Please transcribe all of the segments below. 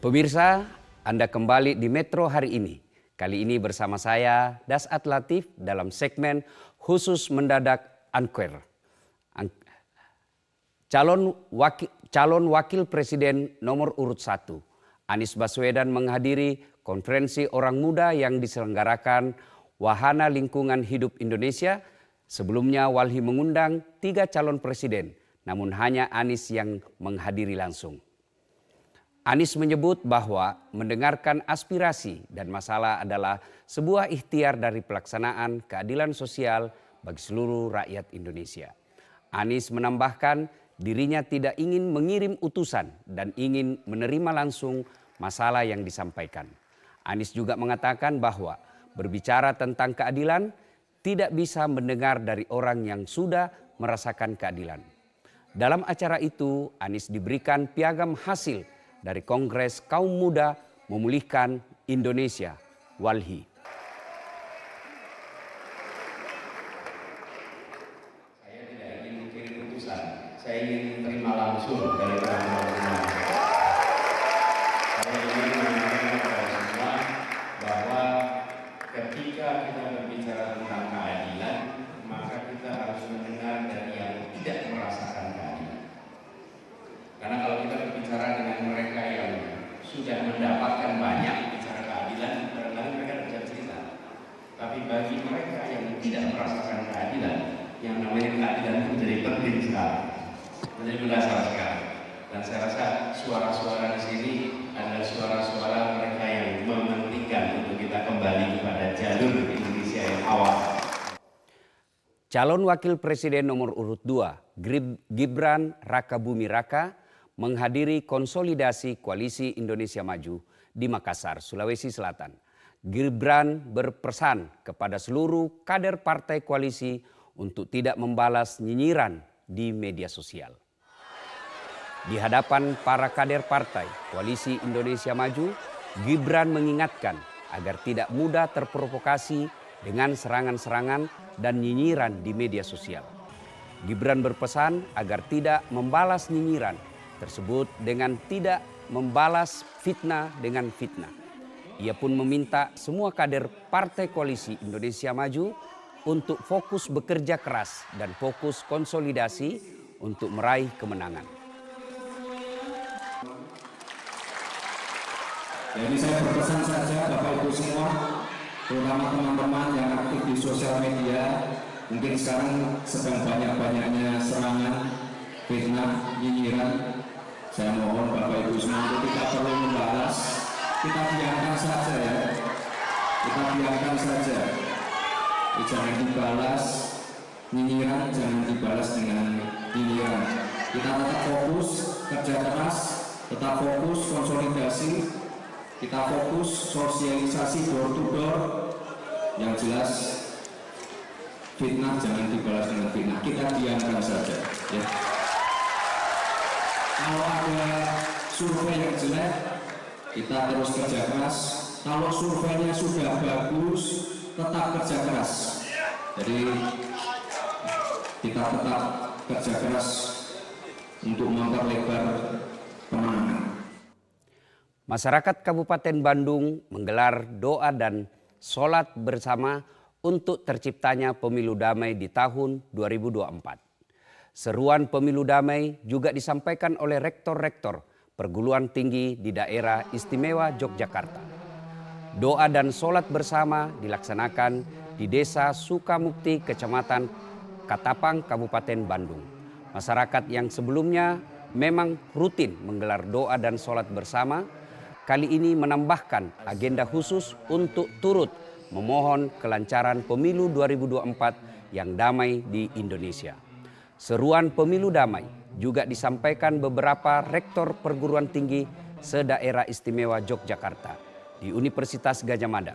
Pemirsa, Anda kembali di Metro hari ini. Kali ini bersama saya, Das Atlatif, dalam segmen khusus mendadak Anquer. An calon, wakil, calon wakil presiden nomor urut satu, Anies Baswedan menghadiri konferensi orang muda yang diselenggarakan Wahana Lingkungan Hidup Indonesia. Sebelumnya Walhi mengundang tiga calon presiden, namun hanya Anies yang menghadiri langsung. Anies menyebut bahwa mendengarkan aspirasi dan masalah adalah sebuah ikhtiar dari pelaksanaan keadilan sosial bagi seluruh rakyat Indonesia. Anies menambahkan dirinya tidak ingin mengirim utusan dan ingin menerima langsung masalah yang disampaikan. Anies juga mengatakan bahwa berbicara tentang keadilan tidak bisa mendengar dari orang yang sudah merasakan keadilan. Dalam acara itu, Anies diberikan piagam hasil dari Kongres Kaum Muda Memulihkan Indonesia, Walhi. Saya tidak ingin mencari putusan, saya ingin terima langsung dari orang-orang. Saya ingin bagi mereka yang tidak merasakan keadilan yang namanya keadilan itu menjadi penting sekali menjadi mendasar sekali dan saya rasa suara-suara di sini adalah suara-suara mereka yang mementingkan untuk kita kembali kepada jalur Indonesia yang awal. Calon Wakil Presiden nomor urut 2, Gibran Raka Bumi Raka, menghadiri konsolidasi Koalisi Indonesia Maju di Makassar, Sulawesi Selatan. Gibran berpesan kepada seluruh kader partai koalisi untuk tidak membalas nyinyiran di media sosial. Di hadapan para kader partai Koalisi Indonesia Maju, Gibran mengingatkan agar tidak mudah terprovokasi dengan serangan-serangan dan nyinyiran di media sosial. Gibran berpesan agar tidak membalas nyinyiran tersebut dengan tidak membalas fitnah dengan fitnah ia pun meminta semua kader Partai Koalisi Indonesia Maju untuk fokus bekerja keras dan fokus konsolidasi untuk meraih kemenangan. Jadi saya berpesan saja Bapak Ibu semua, terutama teman-teman yang aktif di sosial media, mungkin sekarang sedang banyak-banyaknya serangan, fitnah, nyinyiran. Saya mohon Bapak Ibu semua untuk tidak perlu membalas kita biarkan saja ya kita biarkan saja eh, jangan dibalas nyinyiran jangan dibalas dengan nyinyiran kita tetap fokus kerja keras tetap fokus konsolidasi kita fokus sosialisasi door to door yang jelas fitnah jangan dibalas dengan fitnah kita diamkan saja ya kalau ada survei yang jelek kita harus kerja keras kalau surveinya sudah bagus tetap kerja keras jadi kita tetap kerja keras untuk memperlebar kemenangan Masyarakat Kabupaten Bandung menggelar doa dan sholat bersama untuk terciptanya pemilu damai di tahun 2024. Seruan pemilu damai juga disampaikan oleh rektor-rektor perguruan tinggi di daerah istimewa Yogyakarta. Doa dan sholat bersama dilaksanakan di Desa Sukamukti, Kecamatan Katapang, Kabupaten Bandung. Masyarakat yang sebelumnya memang rutin menggelar doa dan sholat bersama, kali ini menambahkan agenda khusus untuk turut memohon kelancaran pemilu 2024 yang damai di Indonesia. Seruan pemilu damai juga disampaikan beberapa rektor perguruan tinggi sedaerah istimewa Yogyakarta di Universitas Gajah Mada.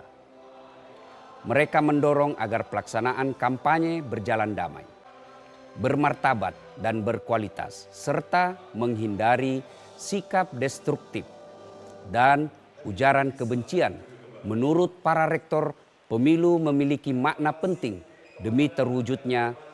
Mereka mendorong agar pelaksanaan kampanye berjalan damai, bermartabat dan berkualitas serta menghindari sikap destruktif dan ujaran kebencian. Menurut para rektor, pemilu memiliki makna penting demi terwujudnya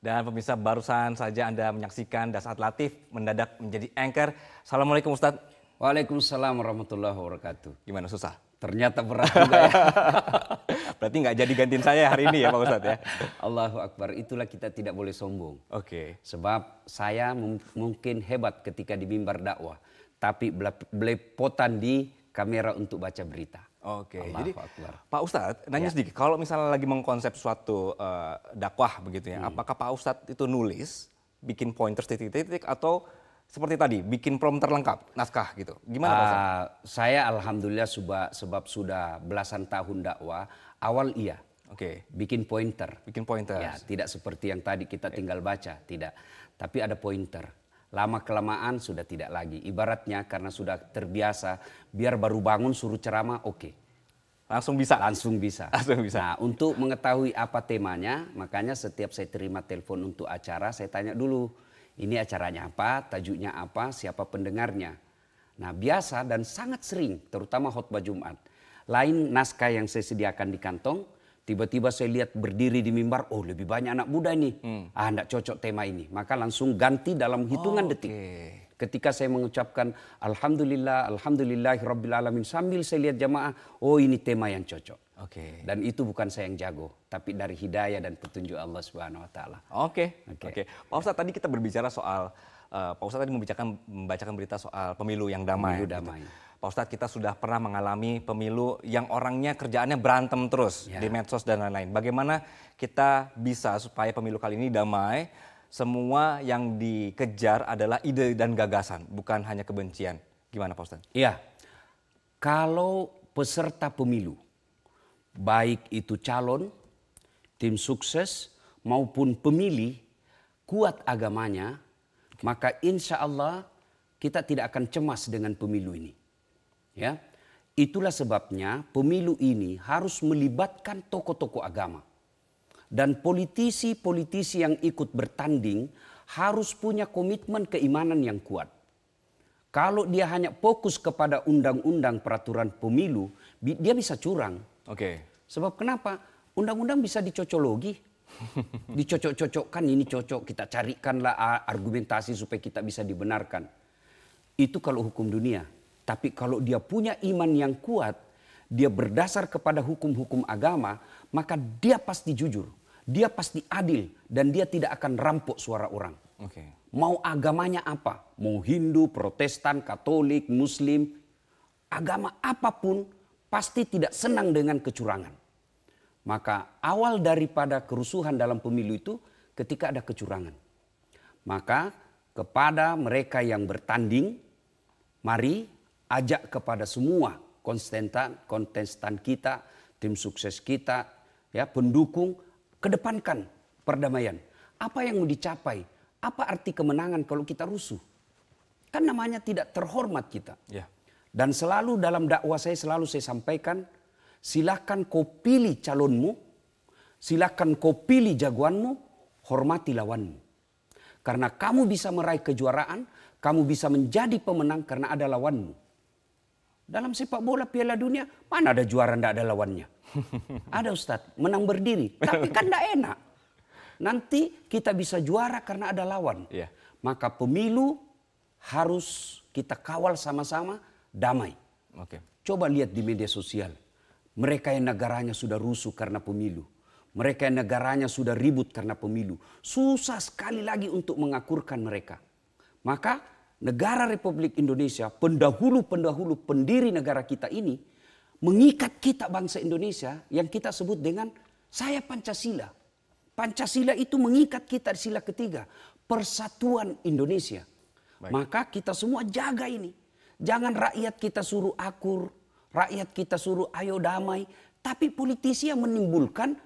Dan pemirsa barusan saja Anda menyaksikan Dasat Latif mendadak menjadi anchor. Assalamualaikum Ustaz. Waalaikumsalam warahmatullahi wabarakatuh. Gimana susah? Ternyata berat juga ya. Berarti nggak jadi gantiin saya hari ini ya Pak Ustadz ya. Allahu Akbar, itulah kita tidak boleh sombong. Oke. Okay. Sebab saya mungkin hebat ketika di mimbar dakwah. Tapi belepotan di kamera untuk baca berita. Oke, Allah jadi Akbar. Pak Ustadz nanya ya. sedikit, kalau misalnya lagi mengkonsep suatu uh, dakwah begitu ya, hmm. apakah Pak Ustadz itu nulis, bikin pointer titik-titik atau seperti tadi bikin prompter lengkap naskah gitu? Gimana Pak Ustadz? Eh, saya alhamdulillah sebab, sebab sudah belasan tahun dakwah, awal iya. Oke. Okay. Bikin pointer. Bikin pointer. Ya, tidak seperti yang tadi kita tinggal baca, tidak. Tapi ada pointer. Lama kelamaan sudah tidak lagi. Ibaratnya karena sudah terbiasa, biar baru bangun suruh ceramah, oke. Okay. Langsung bisa. Langsung bisa. Langsung bisa. Nah, untuk mengetahui apa temanya, makanya setiap saya terima telepon untuk acara, saya tanya dulu, ini acaranya apa, tajuknya apa, siapa pendengarnya. Nah, biasa dan sangat sering, terutama khutbah Jumat. Lain naskah yang saya sediakan di kantong, Tiba-tiba saya lihat berdiri di mimbar, oh lebih banyak anak muda ini, Hmm. Ah, tidak cocok tema ini. Maka langsung ganti dalam hitungan oh, detik. Okay. Ketika saya mengucapkan Alhamdulillah, Alhamdulillah, Alamin, Sambil saya lihat jamaah, oh ini tema yang cocok. Okay. Dan itu bukan saya yang jago, tapi dari hidayah dan petunjuk Allah Subhanahu wa taala. Oke. Okay. Oke. Okay. Okay. Pak Ustaz tadi kita berbicara soal uh, Pak Ustaz tadi membacakan, membacakan berita soal pemilu yang damai. Pemilu gitu. damai. Gitu. Pak Ustadz kita sudah pernah mengalami pemilu yang orangnya kerjaannya berantem terus ya. di medsos dan lain-lain. Bagaimana kita bisa supaya pemilu kali ini damai, semua yang dikejar adalah ide dan gagasan, bukan hanya kebencian. Gimana Pak Ustadz? Iya, kalau peserta pemilu, baik itu calon, tim sukses, maupun pemilih, kuat agamanya, maka insya Allah kita tidak akan cemas dengan pemilu ini. Ya. Itulah sebabnya pemilu ini harus melibatkan tokoh-tokoh agama. Dan politisi-politisi yang ikut bertanding harus punya komitmen keimanan yang kuat. Kalau dia hanya fokus kepada undang-undang peraturan pemilu, dia bisa curang. Oke. Sebab kenapa? Undang-undang bisa dicocologi. Dicocok-cocokkan ini cocok, kita carikanlah argumentasi supaya kita bisa dibenarkan. Itu kalau hukum dunia. Tapi kalau dia punya iman yang kuat, dia berdasar kepada hukum-hukum agama, maka dia pasti jujur, dia pasti adil, dan dia tidak akan rampok suara orang. Okay. Mau agamanya apa, mau Hindu, Protestan, Katolik, Muslim, agama apapun pasti tidak senang dengan kecurangan. Maka awal daripada kerusuhan dalam pemilu itu ketika ada kecurangan. Maka kepada mereka yang bertanding, mari ajak kepada semua konstentan kontestan kita, tim sukses kita, ya pendukung kedepankan perdamaian. Apa yang mau dicapai? Apa arti kemenangan kalau kita rusuh? Kan namanya tidak terhormat kita. Ya. Dan selalu dalam dakwah saya selalu saya sampaikan, silahkan kau pilih calonmu, silahkan kau pilih jagoanmu, hormati lawanmu. Karena kamu bisa meraih kejuaraan, kamu bisa menjadi pemenang karena ada lawanmu. Dalam sepak bola Piala Dunia, mana ada juara ndak ada lawannya? Ada Ustadz, menang berdiri. Tapi kan ndak enak. Nanti kita bisa juara karena ada lawan. Iya. Maka pemilu harus kita kawal sama-sama damai. Oke. Coba lihat di media sosial. Mereka yang negaranya sudah rusuh karena pemilu. Mereka yang negaranya sudah ribut karena pemilu. Susah sekali lagi untuk mengakurkan mereka. Maka negara Republik Indonesia, pendahulu-pendahulu pendiri negara kita ini mengikat kita bangsa Indonesia yang kita sebut dengan saya Pancasila. Pancasila itu mengikat kita di sila ketiga, persatuan Indonesia. Baik. Maka kita semua jaga ini. Jangan rakyat kita suruh akur, rakyat kita suruh ayo damai, tapi politisi yang menimbulkan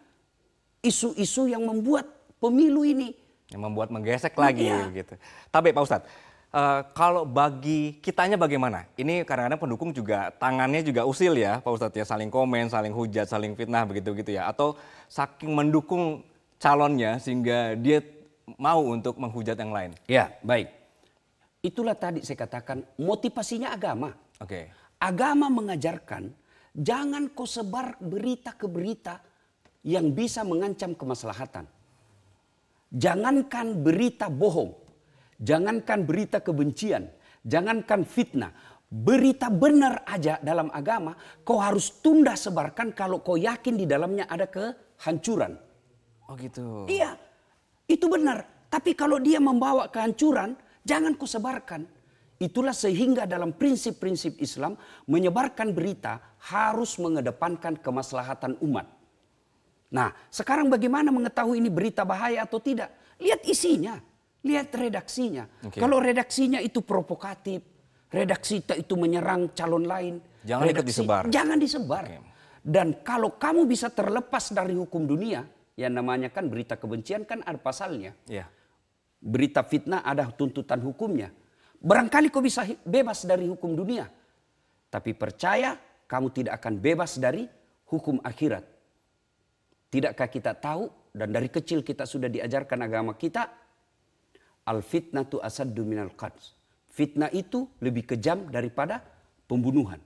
isu-isu yang membuat pemilu ini yang membuat menggesek lagi iya. gitu. Tapi Pak Ustadz, Eh, kalau bagi kitanya bagaimana? Ini kadang-kadang pendukung juga tangannya juga usil ya, Pak Ustadz ya, saling komen, saling hujat, saling fitnah begitu begitu ya. Atau saking mendukung calonnya sehingga dia mau untuk menghujat yang lain. Ya, baik. Itulah tadi saya katakan motivasinya agama. Oke. Okay. Agama mengajarkan jangan kau sebar berita ke berita yang bisa mengancam kemaslahatan. Jangankan berita bohong, Jangankan berita kebencian, jangankan fitnah, berita benar aja dalam agama, kau harus tunda sebarkan kalau kau yakin di dalamnya ada kehancuran. Oh gitu. Iya, itu benar. Tapi kalau dia membawa kehancuran, jangan kau sebarkan. Itulah sehingga dalam prinsip-prinsip Islam menyebarkan berita harus mengedepankan kemaslahatan umat. Nah, sekarang bagaimana mengetahui ini berita bahaya atau tidak? Lihat isinya lihat redaksinya. Okay. Kalau redaksinya itu provokatif, redaksi itu menyerang calon lain. Jangan redaksi, ikut disebar. Jangan disebar. Okay. Dan kalau kamu bisa terlepas dari hukum dunia, yang namanya kan berita kebencian kan ada pasalnya. Yeah. Berita fitnah ada tuntutan hukumnya. Barangkali kau bisa bebas dari hukum dunia. Tapi percaya kamu tidak akan bebas dari hukum akhirat. Tidakkah kita tahu dan dari kecil kita sudah diajarkan agama kita al tu asad minal qads. Fitnah itu lebih kejam daripada pembunuhan.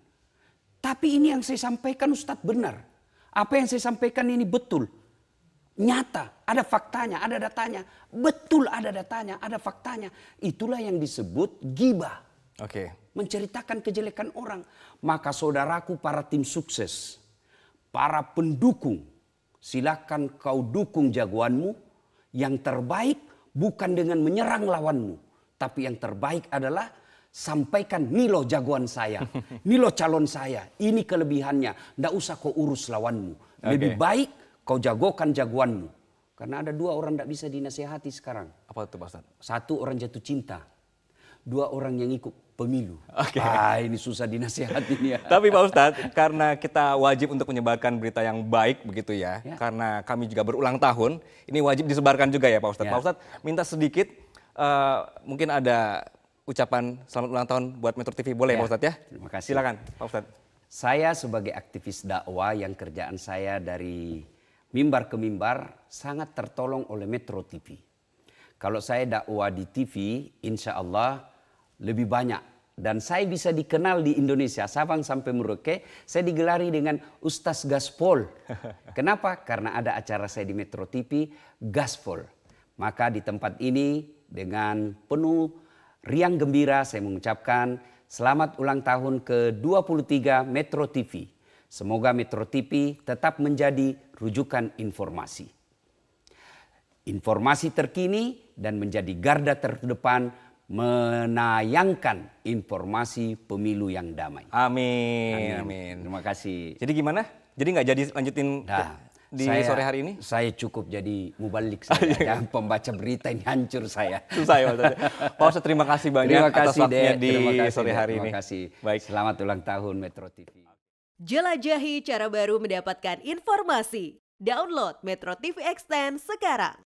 Tapi ini yang saya sampaikan Ustadz benar. Apa yang saya sampaikan ini betul. Nyata, ada faktanya, ada datanya. Betul ada datanya, ada faktanya. Itulah yang disebut gibah. Oke. Okay. Menceritakan kejelekan orang. Maka saudaraku para tim sukses, para pendukung, silahkan kau dukung jagoanmu yang terbaik bukan dengan menyerang lawanmu. Tapi yang terbaik adalah sampaikan nilo jagoan saya, nilo calon saya, ini kelebihannya. ndak usah kau urus lawanmu. Okay. Lebih baik kau jagokan jagoanmu. Karena ada dua orang ndak bisa dinasehati sekarang. Apa itu Pak Satu orang jatuh cinta. Dua orang yang ikut pemilu. Okay. Ah, ini susah dinasihati ini ya. Tapi Pak Ustadz, karena kita wajib untuk menyebarkan berita yang baik begitu ya, ya. karena kami juga berulang tahun, ini wajib disebarkan juga ya Pak Ustadz. Ya. Pak Ustadz, minta sedikit, uh, mungkin ada ucapan selamat ulang tahun buat Metro TV, boleh ya, ya. Pak Ustadz ya? Terima kasih. Silakan Pak Ustadz. Saya sebagai aktivis dakwah yang kerjaan saya dari mimbar ke mimbar sangat tertolong oleh Metro TV. Kalau saya dakwah di TV, insya Allah lebih banyak. Dan saya bisa dikenal di Indonesia, Sabang sampai Merauke, saya digelari dengan Ustaz Gaspol. Kenapa? Karena ada acara saya di Metro TV, Gaspol. Maka di tempat ini dengan penuh riang gembira saya mengucapkan selamat ulang tahun ke-23 Metro TV. Semoga Metro TV tetap menjadi rujukan informasi informasi terkini dan menjadi garda terdepan menayangkan informasi pemilu yang damai. Amin. Amin. Terima kasih. Jadi gimana? Jadi nggak jadi lanjutin nah, di saya, sore hari ini? Saya cukup jadi mubalik saya. ya, pembaca berita ini hancur saya. Susah ya Pak Ustaz, terima kasih banyak terima kasih, atas waktunya di terima kasih, sore hari terima ini. Terima kasih. Baik. Selamat ulang tahun Metro TV. Jelajahi cara baru mendapatkan informasi. Download Metro TV Extend sekarang.